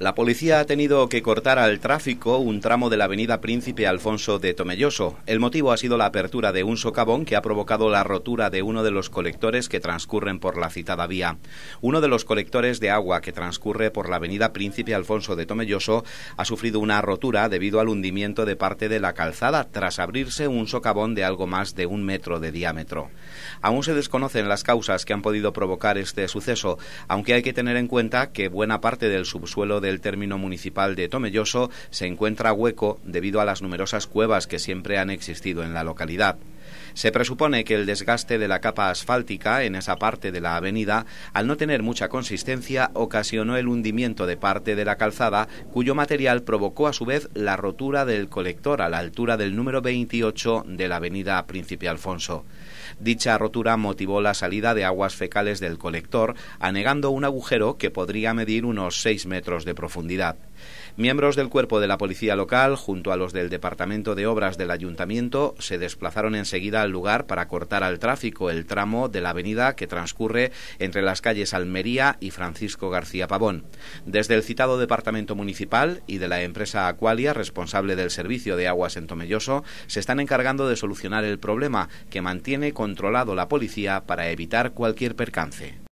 La policía ha tenido que cortar al tráfico un tramo de la avenida Príncipe Alfonso de Tomelloso. El motivo ha sido la apertura de un socavón que ha provocado la rotura de uno de los colectores que transcurren por la citada vía. Uno de los colectores de agua que transcurre por la avenida Príncipe Alfonso de Tomelloso ha sufrido una rotura debido al hundimiento de parte de la calzada tras abrirse un socavón de algo más de un metro de diámetro. Aún se desconocen las causas que han podido provocar este suceso, aunque hay que tener en cuenta que buena parte del subsuelo del término municipal de Tomelloso se encuentra hueco debido a las numerosas cuevas que siempre han existido en la localidad. Se presupone que el desgaste de la capa asfáltica en esa parte de la avenida, al no tener mucha consistencia, ocasionó el hundimiento de parte de la calzada, cuyo material provocó a su vez la rotura del colector a la altura del número 28 de la avenida Príncipe Alfonso. Dicha rotura motivó la salida de aguas fecales del colector, anegando un agujero que podría medir unos 6 metros de profundidad. Miembros del cuerpo de la policía local, junto a los del Departamento de Obras del Ayuntamiento, se desplazaron en seguida al lugar para cortar al tráfico el tramo de la avenida que transcurre entre las calles Almería y Francisco García Pavón. Desde el citado departamento municipal y de la empresa Aqualia, responsable del servicio de aguas en Tomelloso, se están encargando de solucionar el problema que mantiene controlado la policía para evitar cualquier percance.